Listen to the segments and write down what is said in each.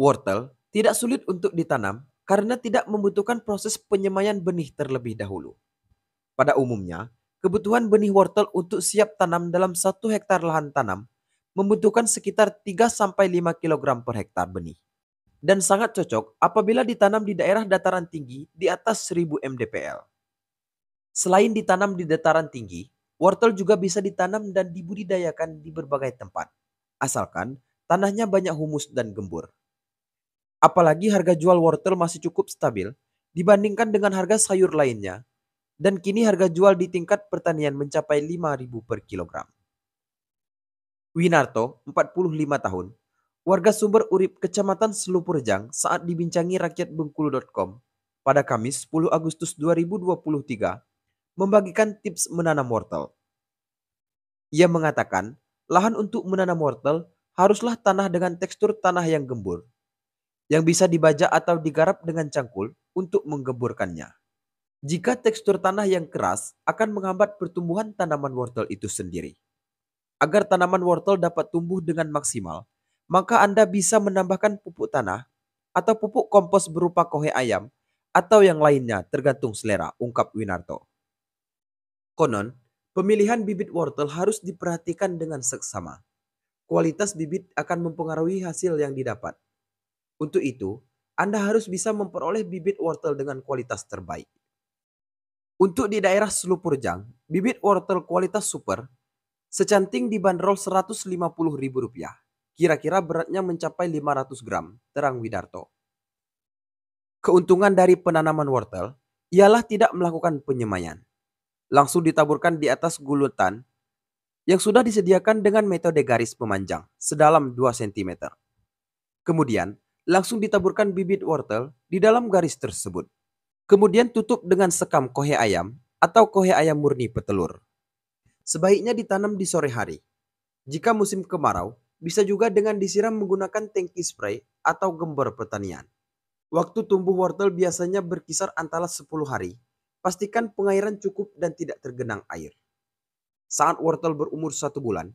Wortel tidak sulit untuk ditanam karena tidak membutuhkan proses penyemaian benih terlebih dahulu. Pada umumnya, kebutuhan benih wortel untuk siap tanam dalam satu hektar lahan tanam membutuhkan sekitar 3-5 kg per hektar benih. Dan sangat cocok apabila ditanam di daerah dataran tinggi di atas 1000 mdpl. Selain ditanam di dataran tinggi, wortel juga bisa ditanam dan dibudidayakan di berbagai tempat, asalkan tanahnya banyak humus dan gembur. Apalagi harga jual wortel masih cukup stabil dibandingkan dengan harga sayur lainnya dan kini harga jual di tingkat pertanian mencapai 5.000 per kilogram. Winarto, 45 tahun, warga sumber urip kecamatan Selupurjang saat dibincangi rakyat Bengkulu.com pada Kamis 10 Agustus 2023 membagikan tips menanam wortel. Ia mengatakan, lahan untuk menanam wortel haruslah tanah dengan tekstur tanah yang gembur, yang bisa dibaca atau digarap dengan cangkul untuk menggemburkannya. Jika tekstur tanah yang keras akan menghambat pertumbuhan tanaman wortel itu sendiri. Agar tanaman wortel dapat tumbuh dengan maksimal, maka Anda bisa menambahkan pupuk tanah atau pupuk kompos berupa kohe ayam atau yang lainnya tergantung selera, ungkap Winarto. Konon, pemilihan bibit wortel harus diperhatikan dengan seksama kualitas bibit akan mempengaruhi hasil yang didapat. Untuk itu, Anda harus bisa memperoleh bibit wortel dengan kualitas terbaik. Untuk di daerah Selupurjang, bibit wortel kualitas super secanting dibanderol Rp150.000. Kira-kira beratnya mencapai 500 gram, terang Widarto. Keuntungan dari penanaman wortel ialah tidak melakukan penyemayan, Langsung ditaburkan di atas gulutan yang sudah disediakan dengan metode garis memanjang sedalam 2 cm. Kemudian, langsung ditaburkan bibit wortel di dalam garis tersebut. Kemudian tutup dengan sekam kohe ayam atau kohe ayam murni petelur. Sebaiknya ditanam di sore hari. Jika musim kemarau, bisa juga dengan disiram menggunakan tangki spray atau gember pertanian. Waktu tumbuh wortel biasanya berkisar antara 10 hari. Pastikan pengairan cukup dan tidak tergenang air. Saat wortel berumur satu bulan,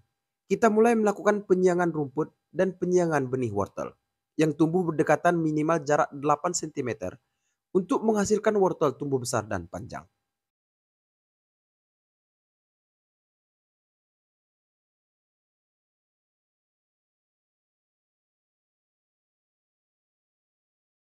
kita mulai melakukan penyiangan rumput dan penyiangan benih wortel yang tumbuh berdekatan minimal jarak 8 cm untuk menghasilkan wortel tumbuh besar dan panjang.